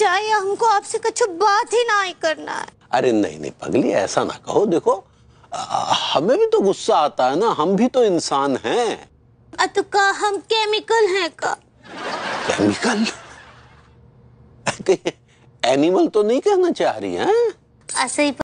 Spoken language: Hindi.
जाए या हमको आपसे कुछ बात ही ना ही करना है अरे नहीं नहीं पगली ऐसा ना कहो देखो आ, हमें भी तो गुस्सा आता है ना हम भी तो इंसान हैं तो का हम केमिकल हैं का केमिकल एनिमल तो नहीं कहना चाह रही हैं ऐसे ही